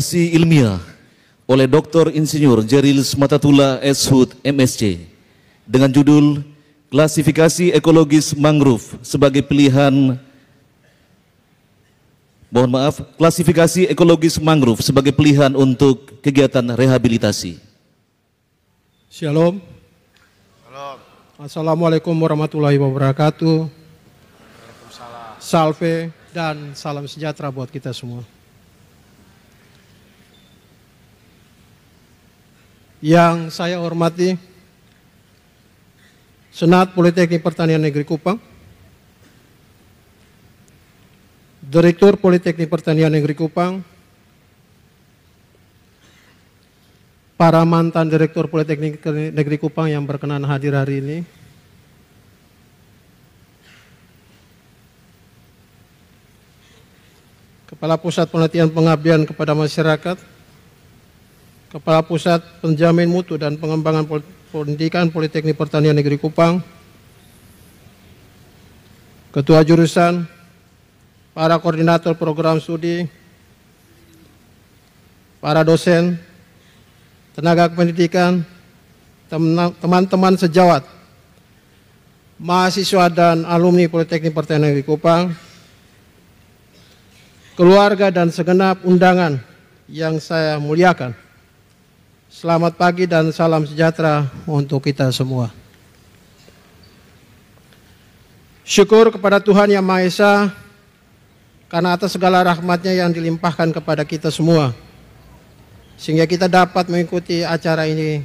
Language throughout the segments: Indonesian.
disertasi ilmiah oleh Dr. Insinyur Jeril Smatatula S. Hood, MSc dengan judul Klasifikasi Ekologis Mangrove sebagai pilihan mohon maaf, klasifikasi ekologis mangrove sebagai pilihan untuk kegiatan rehabilitasi. Shalom. Shalom. Assalamualaikum warahmatullahi wabarakatuh. Salve dan salam sejahtera buat kita semua. yang saya hormati Senat Politeknik Pertanian Negeri Kupang, Direktur Politeknik Pertanian Negeri Kupang, para mantan Direktur Politeknik Negeri Kupang yang berkenan hadir hari ini, Kepala Pusat Penelitian Pengabdian kepada Masyarakat, Kepala Pusat Penjamin Mutu dan Pengembangan Pendidikan Politeknik Pertanian Negeri Kupang, Ketua Jurusan, para koordinator program studi, para dosen, tenaga pendidikan, teman-teman sejawat, mahasiswa dan alumni Politeknik Pertanian Negeri Kupang, keluarga dan segenap undangan yang saya muliakan. Selamat pagi dan salam sejahtera untuk kita semua. Syukur kepada Tuhan Yang Maha Esa karena atas segala rahmatnya yang dilimpahkan kepada kita semua. Sehingga kita dapat mengikuti acara ini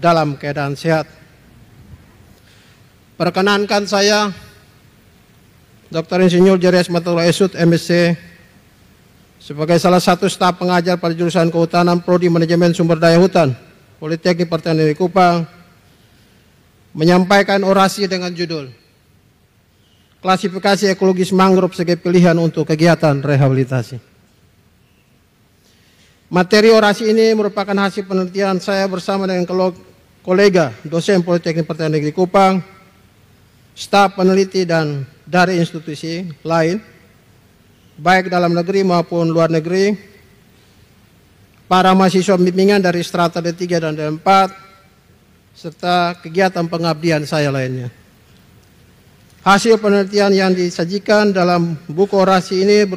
dalam keadaan sehat. Perkenankan saya Dr. Insinyur Jerez Asmatullah Esut, MSc, sebagai salah satu staf pengajar pada jurusan kehutanan Prodi Manajemen Sumber Daya Hutan, Politeknik Pertanian di Kupang, menyampaikan orasi dengan judul Klasifikasi Ekologis Mangrove sebagai pilihan untuk kegiatan rehabilitasi. Materi orasi ini merupakan hasil penelitian saya bersama dengan kolega dosen Politeknik Pertanian Negeri Kupang, staf peneliti dan dari institusi lain baik dalam negeri maupun luar negeri, para mahasiswa bimbingan dari strata D3 dan D4, serta kegiatan pengabdian saya lainnya. Hasil penelitian yang disajikan dalam buku orasi ini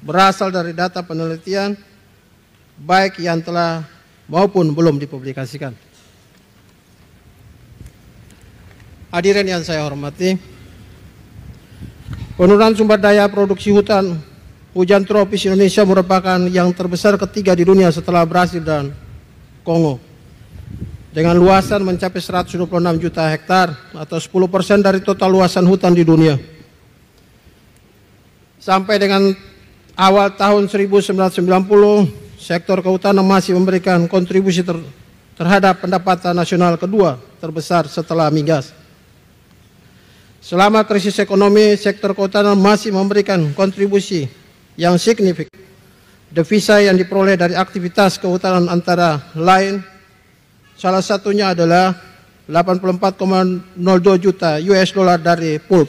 berasal dari data penelitian baik yang telah maupun belum dipublikasikan. Hadirin yang saya hormati, penurunan sumber daya produksi hutan Hujan tropis Indonesia merupakan yang terbesar ketiga di dunia setelah Brasil dan Kongo. Dengan luasan mencapai 126 juta hektar atau 10% persen dari total luasan hutan di dunia. Sampai dengan awal tahun 1990, sektor kehutanan masih memberikan kontribusi ter terhadap pendapatan nasional kedua terbesar setelah migas. Selama krisis ekonomi, sektor kehutanan masih memberikan kontribusi yang signifikan. Devisa yang diperoleh dari aktivitas kehutanan antara lain salah satunya adalah 84,02 juta US dollar dari pulp.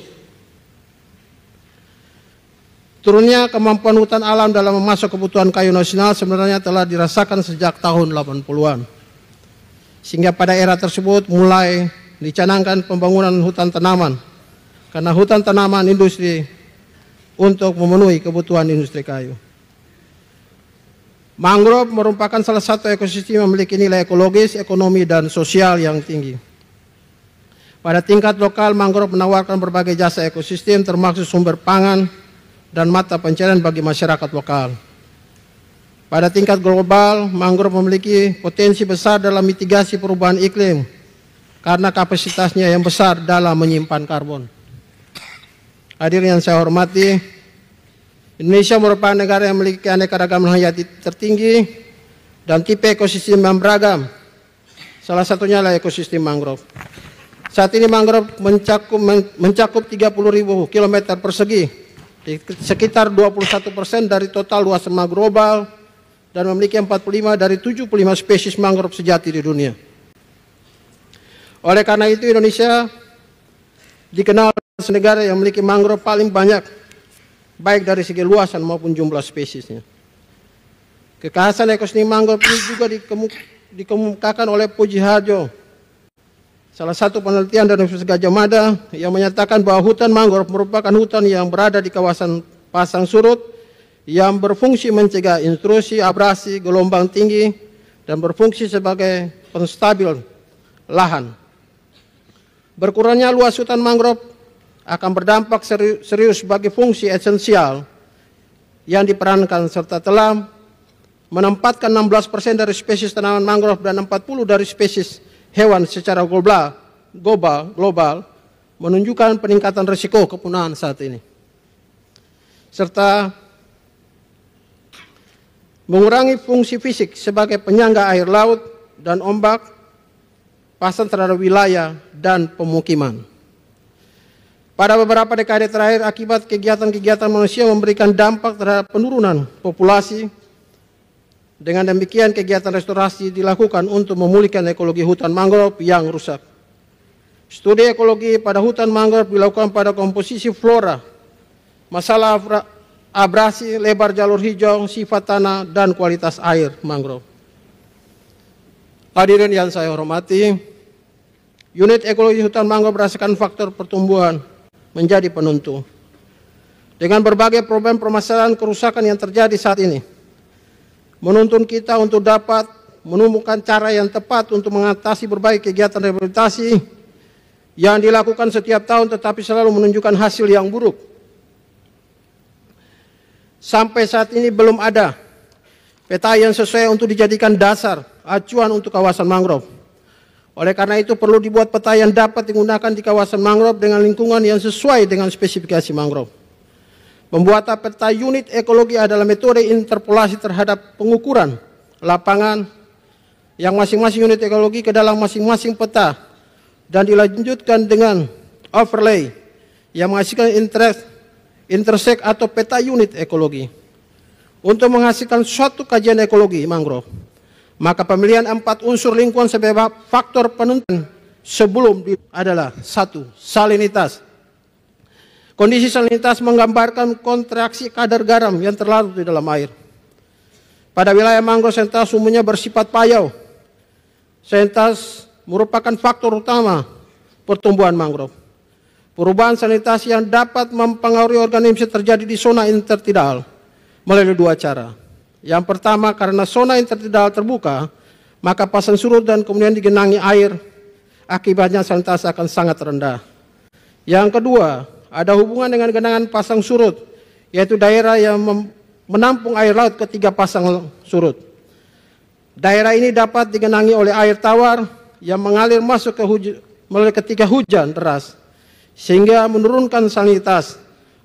Turunnya kemampuan hutan alam dalam memasuk kebutuhan kayu nasional sebenarnya telah dirasakan sejak tahun 80-an. Sehingga pada era tersebut mulai dicanangkan pembangunan hutan tanaman. Karena hutan tanaman industri untuk memenuhi kebutuhan industri kayu. Mangrove merupakan salah satu ekosistem yang memiliki nilai ekologis, ekonomi, dan sosial yang tinggi. Pada tingkat lokal, mangrove menawarkan berbagai jasa ekosistem termasuk sumber pangan dan mata pencarian bagi masyarakat lokal. Pada tingkat global, mangrove memiliki potensi besar dalam mitigasi perubahan iklim karena kapasitasnya yang besar dalam menyimpan karbon. Hadir yang saya hormati, Indonesia merupakan negara yang memiliki aneka ragam hayati tertinggi dan tipe ekosistem yang beragam. Salah satunya adalah ekosistem mangrove. Saat ini mangrove mencakup, mencakup 30 ribu kilometer persegi, sekitar 21 persen dari total luas semak global dan memiliki 45 dari 75 spesies mangrove sejati di dunia. Oleh karena itu Indonesia dikenal negara yang memiliki mangrove paling banyak, baik dari segi luasan maupun jumlah spesiesnya. Kekhasan ekosistem mangrove ini juga dikemukakan oleh Puji Harjo, salah satu penelitian dari Universitas Gajah Mada yang menyatakan bahwa hutan mangrove merupakan hutan yang berada di kawasan pasang surut yang berfungsi mencegah intrusi, abrasi, gelombang tinggi, dan berfungsi sebagai penstabil lahan. Berkurangnya luas hutan mangrove akan berdampak serius bagi fungsi esensial yang diperankan serta telah menempatkan 16% dari spesies tanaman mangrove dan 40 dari spesies hewan secara global, global, global menunjukkan peningkatan risiko kepunahan saat ini. Serta mengurangi fungsi fisik sebagai penyangga air laut dan ombak, pasang terhadap wilayah dan pemukiman. Pada beberapa dekade terakhir akibat kegiatan-kegiatan manusia memberikan dampak terhadap penurunan populasi. Dengan demikian kegiatan restorasi dilakukan untuk memulihkan ekologi hutan mangrove yang rusak. Studi ekologi pada hutan mangrove dilakukan pada komposisi flora, masalah abrasi, lebar jalur hijau, sifat tanah, dan kualitas air mangrove. Hadirin yang saya hormati, unit ekologi hutan mangrove berdasarkan faktor pertumbuhan, menjadi penentu. Dengan berbagai problem permasalahan kerusakan yang terjadi saat ini, menuntun kita untuk dapat menemukan cara yang tepat untuk mengatasi berbagai kegiatan rehabilitasi yang dilakukan setiap tahun tetapi selalu menunjukkan hasil yang buruk. Sampai saat ini belum ada peta yang sesuai untuk dijadikan dasar acuan untuk kawasan mangrove. Oleh karena itu perlu dibuat peta yang dapat digunakan di kawasan mangrove dengan lingkungan yang sesuai dengan spesifikasi mangrove. Pembuatan peta unit ekologi adalah metode interpolasi terhadap pengukuran lapangan yang masing-masing unit ekologi ke dalam masing-masing peta dan dilanjutkan dengan overlay yang menghasilkan interest, intersect atau peta unit ekologi untuk menghasilkan suatu kajian ekologi mangrove. Maka pemilihan empat unsur lingkungan sebagai faktor penuntun sebelum adalah satu salinitas. Kondisi salinitas menggambarkan kontraksi kadar garam yang terlarut di dalam air. Pada wilayah mangrove sentas umumnya bersifat payau. Sentas merupakan faktor utama pertumbuhan mangrove. Perubahan sanitasi yang dapat mempengaruhi organisme terjadi di zona intertidal melalui dua cara yang pertama karena zona yang intertidal terbuka, maka pasang surut dan kemudian digenangi air, akibatnya sanitasi akan sangat rendah. Yang kedua, ada hubungan dengan genangan pasang surut, yaitu daerah yang menampung air laut ketiga pasang surut. Daerah ini dapat digenangi oleh air tawar yang mengalir masuk ke hujan, melalui ketiga hujan deras, sehingga menurunkan sanitasi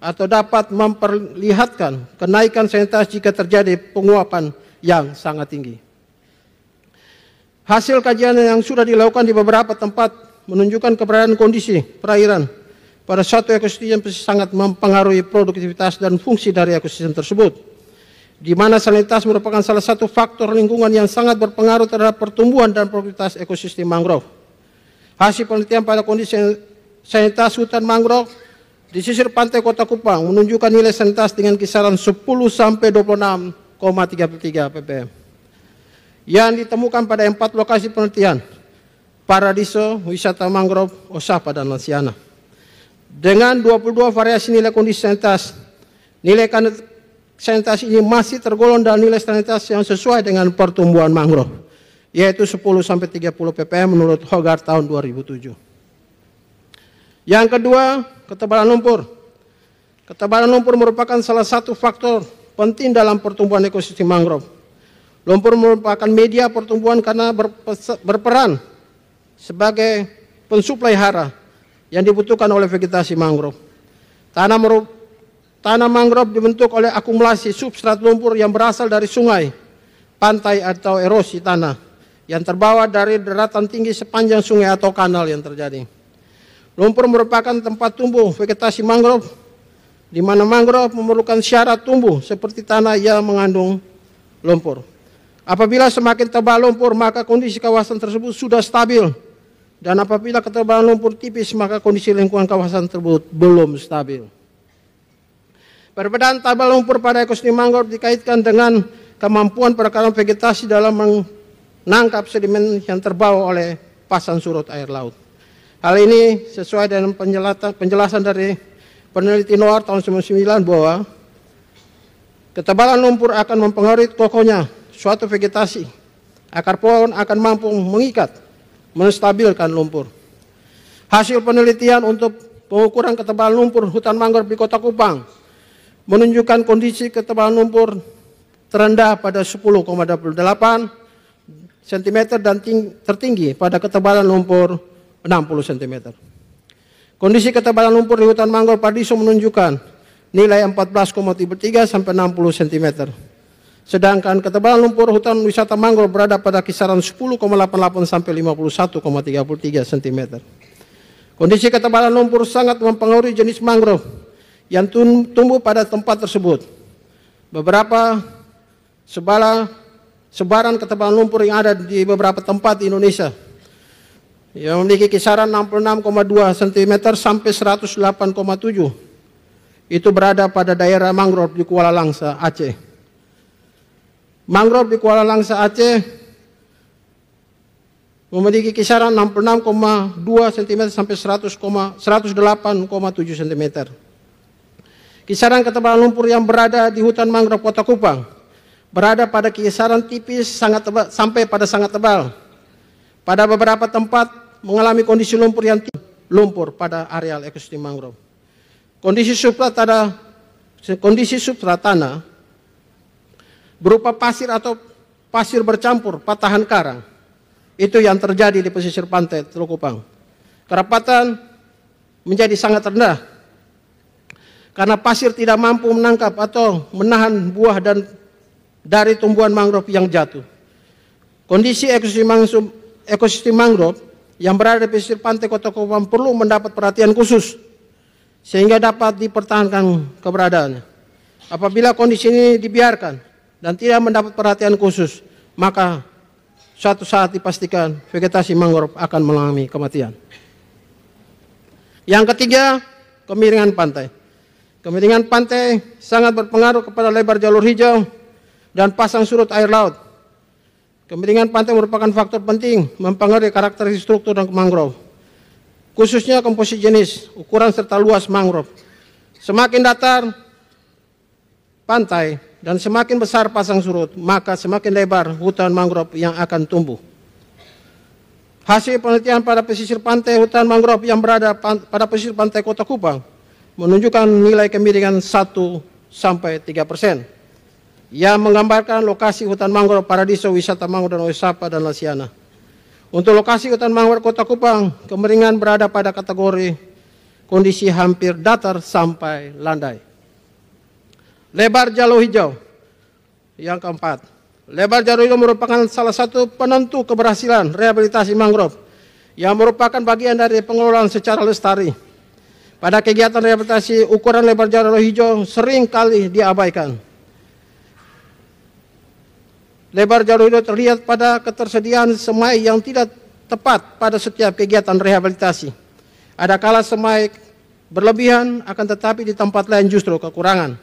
atau dapat memperlihatkan kenaikan sensitivitas jika terjadi penguapan yang sangat tinggi. Hasil kajian yang sudah dilakukan di beberapa tempat menunjukkan keberadaan kondisi perairan pada suatu ekosistem yang sangat mempengaruhi produktivitas dan fungsi dari ekosistem tersebut. Di mana sanitas merupakan salah satu faktor lingkungan yang sangat berpengaruh terhadap pertumbuhan dan produktivitas ekosistem mangrove. Hasil penelitian pada kondisi sanitas hutan mangrove di sisir pantai kota Kupang menunjukkan nilai sentas dengan kisaran 10 sampai 26,33 ppm. Yang ditemukan pada empat lokasi penelitian, Paradiso, Wisata Mangrove, Osapa, dan Lansiana. Dengan 22 variasi nilai kondisi sentas, nilai sentas ini masih tergolong dalam nilai sanitas yang sesuai dengan pertumbuhan mangrove, yaitu 10 sampai 30 ppm menurut Hogar tahun 2007. Yang kedua, ketebalan lumpur. Ketebalan lumpur merupakan salah satu faktor penting dalam pertumbuhan ekosistem mangrove. Lumpur merupakan media pertumbuhan karena berperan sebagai pensuplai hara yang dibutuhkan oleh vegetasi mangrove. Tanah, tanah mangrove dibentuk oleh akumulasi substrat lumpur yang berasal dari sungai, pantai atau erosi tanah yang terbawa dari deratan tinggi sepanjang sungai atau kanal yang terjadi. Lumpur merupakan tempat tumbuh vegetasi mangrove, di mana mangrove memerlukan syarat tumbuh seperti tanah yang mengandung lumpur. Apabila semakin tebal lumpur, maka kondisi kawasan tersebut sudah stabil. Dan apabila ketebalan lumpur tipis, maka kondisi lingkungan kawasan tersebut belum stabil. Perbedaan tebal lumpur pada ekosistem mangrove dikaitkan dengan kemampuan perekaman vegetasi dalam menangkap sedimen yang terbawa oleh pasang surut air laut. Hal ini sesuai dengan penjelasan dari peneliti NOAA tahun 2009 bahwa ketebalan lumpur akan mempengaruhi kokohnya suatu vegetasi. Akar pohon akan mampu mengikat, menstabilkan lumpur. Hasil penelitian untuk pengukuran ketebalan lumpur hutan mangrove di kota Kupang menunjukkan kondisi ketebalan lumpur terendah pada 10,28 cm dan tertinggi pada ketebalan lumpur 60 cm. Kondisi ketebalan lumpur di hutan mangrove Pardiso menunjukkan nilai 14,3 sampai 60 cm. Sedangkan ketebalan lumpur hutan wisata mangrove berada pada kisaran 10,88 sampai 51,33 cm. Kondisi ketebalan lumpur sangat mempengaruhi jenis mangrove yang tumbuh pada tempat tersebut. Beberapa sebala, sebaran ketebalan lumpur yang ada di beberapa tempat di Indonesia yang memiliki kisaran 66,2 cm sampai 108,7 itu berada pada daerah mangrove di Kuala Langsa, Aceh. Mangrove di Kuala Langsa, Aceh memiliki kisaran 66,2 cm sampai 108,7 cm. Kisaran ketebalan lumpur yang berada di hutan mangrove Kota Kupang berada pada kisaran tipis sangat tebal, sampai pada sangat tebal. Pada beberapa tempat mengalami kondisi lumpur yang lumpur pada areal ekosistem mangrove. Kondisi substrat ada kondisi substrat tanah berupa pasir atau pasir bercampur, patahan karang. Itu yang terjadi di pesisir pantai Teluk Kupang. Kerapatan menjadi sangat rendah karena pasir tidak mampu menangkap atau menahan buah dan dari tumbuhan mangrove yang jatuh. Kondisi ekosistem mangrove yang berada di pesisir pantai kota Kupang perlu mendapat perhatian khusus sehingga dapat dipertahankan keberadaannya. Apabila kondisi ini dibiarkan dan tidak mendapat perhatian khusus, maka suatu saat dipastikan vegetasi mangrove akan mengalami kematian. Yang ketiga, kemiringan pantai. Kemiringan pantai sangat berpengaruh kepada lebar jalur hijau dan pasang surut air laut. Kemiringan pantai merupakan faktor penting mempengaruhi karakteristik struktur dan mangrove, khususnya komposisi jenis, ukuran serta luas mangrove. Semakin datar pantai dan semakin besar pasang surut, maka semakin lebar hutan mangrove yang akan tumbuh. Hasil penelitian pada pesisir pantai hutan mangrove yang berada pada pesisir pantai Kota Kupang menunjukkan nilai kemiringan 1 sampai 3 persen yang menggambarkan lokasi hutan mangrove paradiso wisata mangrove dan wisata dan Lasiana. Untuk lokasi hutan mangrove Kota Kupang, kemeringan berada pada kategori kondisi hampir datar sampai landai. Lebar jalur hijau. Yang keempat, lebar jalur hijau merupakan salah satu penentu keberhasilan rehabilitasi mangrove yang merupakan bagian dari pengelolaan secara lestari. Pada kegiatan rehabilitasi, ukuran lebar jalur hijau sering kali diabaikan. Lebar jalur itu terlihat pada ketersediaan semai yang tidak tepat pada setiap kegiatan rehabilitasi. Adakala semai berlebihan, akan tetapi di tempat lain justru kekurangan.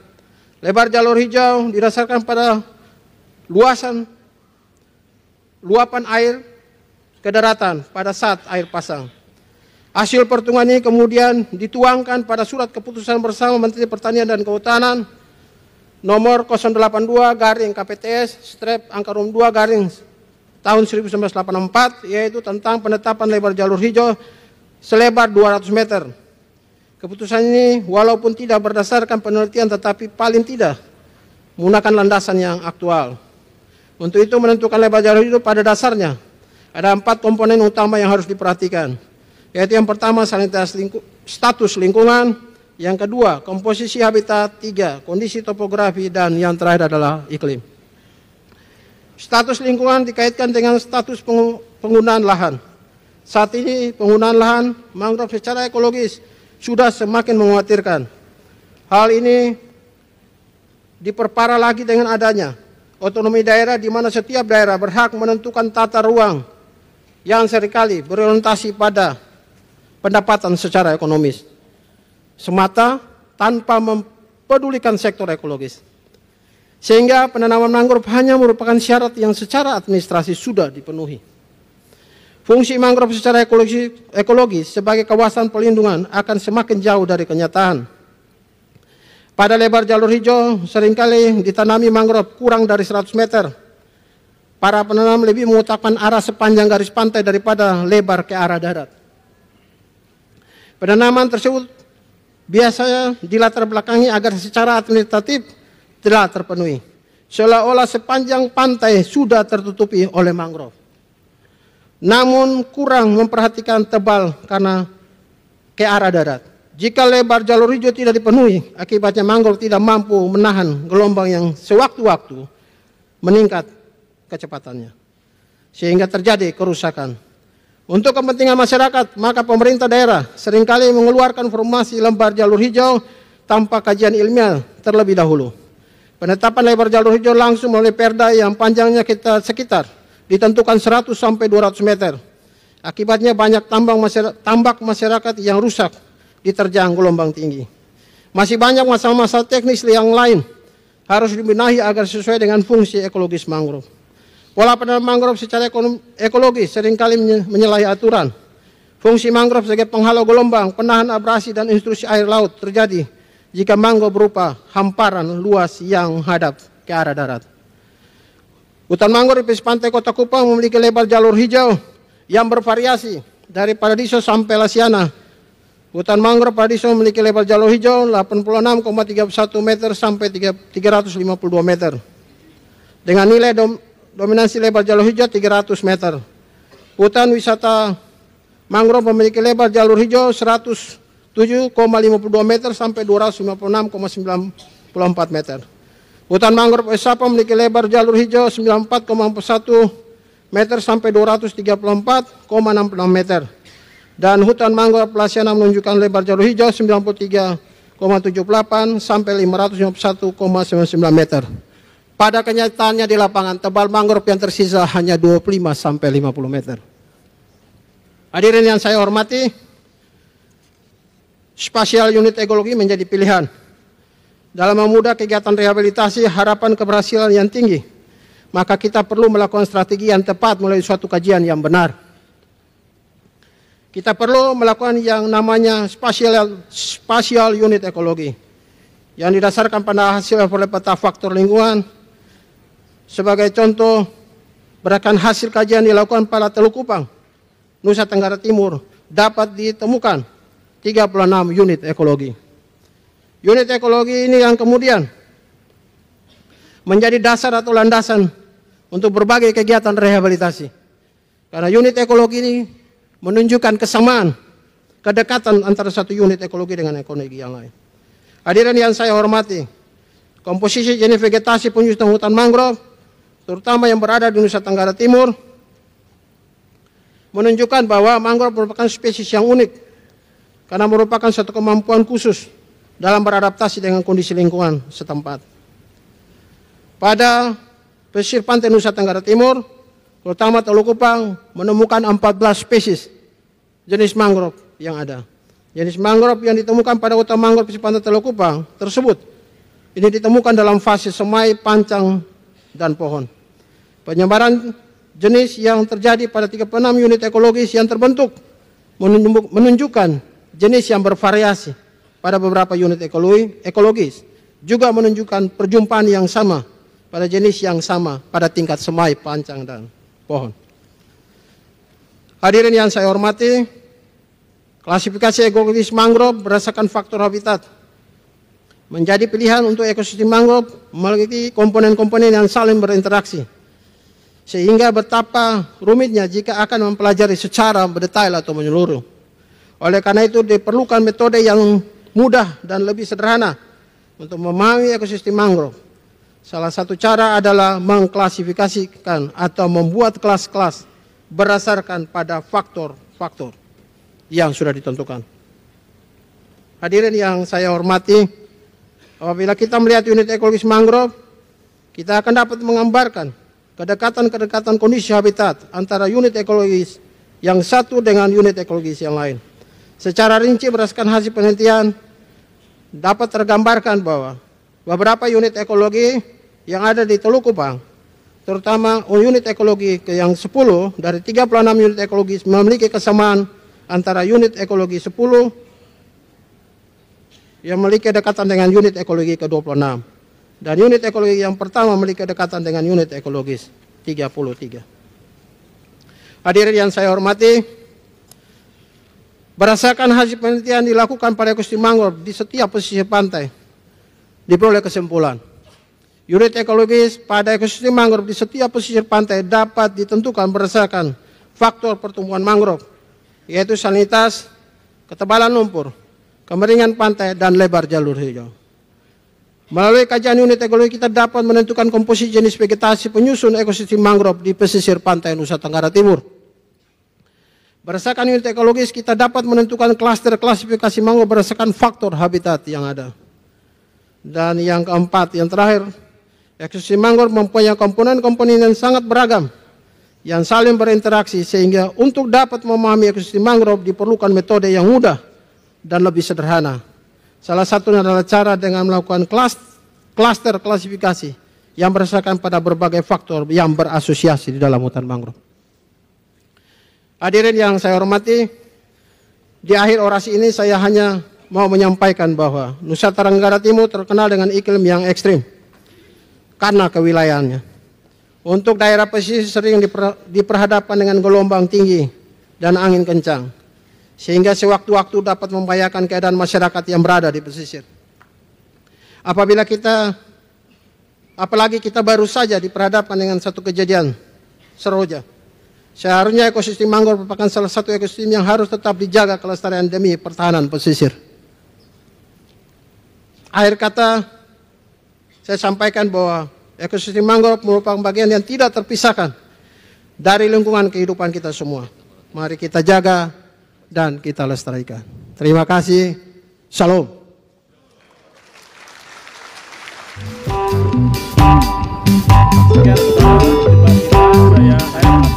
Lebar jalur hijau dirasakan pada luasan luapan air ke daratan pada saat air pasang. Hasil pertemuan ini kemudian dituangkan pada surat keputusan bersama Menteri Pertanian dan Kehutanan nomor 082 garing KPTS strep angka rum 2 garing tahun 1984 yaitu tentang penetapan lebar jalur hijau selebar 200 meter. Keputusan ini walaupun tidak berdasarkan penelitian tetapi paling tidak menggunakan landasan yang aktual. Untuk itu menentukan lebar jalur hijau pada dasarnya ada empat komponen utama yang harus diperhatikan yaitu yang pertama sanitas lingku status lingkungan, yang kedua, komposisi habitat. Tiga, kondisi topografi. Dan yang terakhir adalah iklim. Status lingkungan dikaitkan dengan status penggunaan lahan. Saat ini penggunaan lahan mangrove secara ekologis sudah semakin mengkhawatirkan. Hal ini diperparah lagi dengan adanya otonomi daerah di mana setiap daerah berhak menentukan tata ruang yang seringkali berorientasi pada pendapatan secara ekonomis semata tanpa mempedulikan sektor ekologis. Sehingga penanaman mangrove hanya merupakan syarat yang secara administrasi sudah dipenuhi. Fungsi mangrove secara ekologis, ekologis sebagai kawasan pelindungan akan semakin jauh dari kenyataan. Pada lebar jalur hijau seringkali ditanami mangrove kurang dari 100 meter. Para penanam lebih mengutakkan arah sepanjang garis pantai daripada lebar ke arah darat. Penanaman tersebut biasanya dilatar belakangnya agar secara administratif telah terpenuhi. Seolah-olah sepanjang pantai sudah tertutupi oleh mangrove. Namun kurang memperhatikan tebal karena ke arah darat. Jika lebar jalur hijau tidak dipenuhi, akibatnya mangrove tidak mampu menahan gelombang yang sewaktu-waktu meningkat kecepatannya. Sehingga terjadi kerusakan untuk kepentingan masyarakat, maka pemerintah daerah seringkali mengeluarkan formasi lembar jalur hijau tanpa kajian ilmiah terlebih dahulu. Penetapan lebar jalur hijau langsung melalui perda yang panjangnya kita sekitar ditentukan 100 sampai 200 meter. Akibatnya banyak tambang masyarakat, tambak masyarakat yang rusak diterjang gelombang tinggi. Masih banyak masalah-masalah teknis yang lain harus dibenahi agar sesuai dengan fungsi ekologis mangrove. Pola penanaman mangrove secara ekologis seringkali menyalahi aturan. Fungsi mangrove sebagai penghalau gelombang, penahan abrasi dan instruksi air laut terjadi jika mangrove berupa hamparan luas yang hadap ke arah darat. Hutan mangrove di pantai kota Kupang memiliki lebar jalur hijau yang bervariasi dari Paradiso sampai Lasiana. Hutan mangrove Paradiso memiliki lebar jalur hijau 86,31 meter sampai 352 meter. Dengan nilai dom Dominasi lebar jalur hijau 300 meter. Hutan wisata mangrove memiliki lebar jalur hijau 107,52 meter sampai 256,94 meter. Hutan mangrove Esapa memiliki lebar jalur hijau 94,41 meter sampai 234,66 meter. Dan hutan mangrove Pelasiana menunjukkan lebar jalur hijau 93,78 sampai 551,99 meter. Pada kenyataannya di lapangan, tebal mangrove yang tersisa hanya 25 sampai 50 meter. Hadirin yang saya hormati, spasial unit ekologi menjadi pilihan. Dalam memudah kegiatan rehabilitasi harapan keberhasilan yang tinggi, maka kita perlu melakukan strategi yang tepat melalui suatu kajian yang benar. Kita perlu melakukan yang namanya spasial, spasial unit ekologi yang didasarkan pada hasil oleh peta faktor lingkungan, sebagai contoh, berdasarkan hasil kajian dilakukan pada Teluk Kupang, Nusa Tenggara Timur, dapat ditemukan 36 unit ekologi. Unit ekologi ini yang kemudian menjadi dasar atau landasan untuk berbagai kegiatan rehabilitasi. Karena unit ekologi ini menunjukkan kesamaan, kedekatan antara satu unit ekologi dengan ekologi yang lain. Hadirin yang saya hormati, komposisi jenis vegetasi penyusutan hutan mangrove terutama yang berada di Nusa Tenggara Timur, menunjukkan bahwa mangrove merupakan spesies yang unik karena merupakan satu kemampuan khusus dalam beradaptasi dengan kondisi lingkungan setempat. Pada pesisir pantai Nusa Tenggara Timur, terutama Teluk Kupang, menemukan 14 spesies jenis mangrove yang ada. Jenis mangrove yang ditemukan pada hutan mangrove pesisir pantai Teluk Kupang tersebut ini ditemukan dalam fase semai, panjang dan pohon. Penyebaran jenis yang terjadi pada 36 unit ekologis yang terbentuk menunjukkan jenis yang bervariasi pada beberapa unit ekologis. Juga menunjukkan perjumpaan yang sama pada jenis yang sama pada tingkat semai, pancang, dan pohon. Hadirin yang saya hormati, klasifikasi ekologis mangrove berdasarkan faktor habitat menjadi pilihan untuk ekosistem mangrove memiliki komponen-komponen yang saling berinteraksi. Sehingga betapa rumitnya jika akan mempelajari secara berdetail atau menyeluruh. Oleh karena itu diperlukan metode yang mudah dan lebih sederhana untuk memahami ekosistem mangrove. Salah satu cara adalah mengklasifikasikan atau membuat kelas-kelas berdasarkan pada faktor-faktor yang sudah ditentukan. Hadirin yang saya hormati, Apabila kita melihat unit ekologis mangrove, kita akan dapat menggambarkan kedekatan-kedekatan kondisi habitat antara unit ekologis yang satu dengan unit ekologis yang lain. Secara rinci berdasarkan hasil penelitian, dapat tergambarkan bahwa beberapa unit ekologi yang ada di Teluk Kupang, terutama unit ekologi ke yang 10 dari 36 unit ekologis memiliki kesamaan antara unit ekologi 10 yang memiliki dekatan dengan unit ekologi ke-26 dan unit ekologi yang pertama memiliki dekatan dengan unit ekologis 33. Hadirin yang saya hormati, berdasarkan hasil penelitian dilakukan pada ekosistem mangrove di setiap pesisir pantai, diperoleh kesimpulan. Unit ekologis pada ekosistem mangrove di setiap pesisir pantai dapat ditentukan berdasarkan faktor pertumbuhan mangrove, yaitu sanitas, ketebalan lumpur, kemeringan pantai, dan lebar jalur hijau. Melalui kajian unit ekologi kita dapat menentukan komposisi jenis vegetasi penyusun ekosistem mangrove di pesisir pantai Nusa Tenggara Timur. Berdasarkan unit ekologis kita dapat menentukan klaster klasifikasi mangrove berdasarkan faktor habitat yang ada. Dan yang keempat, yang terakhir, ekosistem mangrove mempunyai komponen-komponen yang sangat beragam yang saling berinteraksi sehingga untuk dapat memahami ekosistem mangrove diperlukan metode yang mudah dan lebih sederhana. Salah satunya adalah cara dengan melakukan klas, klaster klasifikasi yang berdasarkan pada berbagai faktor yang berasosiasi di dalam hutan mangrove. Hadirin yang saya hormati, di akhir orasi ini saya hanya mau menyampaikan bahwa Nusa Tenggara Timur terkenal dengan iklim yang ekstrim karena kewilayahannya. Untuk daerah pesisir sering diperhadapkan dengan gelombang tinggi dan angin kencang sehingga sewaktu-waktu dapat membahayakan keadaan masyarakat yang berada di pesisir. Apabila kita apalagi kita baru saja diperhadapkan dengan satu kejadian seroja. Seharusnya ekosistem mangrove merupakan salah satu ekosistem yang harus tetap dijaga kelestarian demi pertahanan pesisir. Akhir kata, saya sampaikan bahwa ekosistem mangrove merupakan bagian yang tidak terpisahkan dari lingkungan kehidupan kita semua. Mari kita jaga dan kita lestarikan. Terima kasih. Shalom. Terima kasih.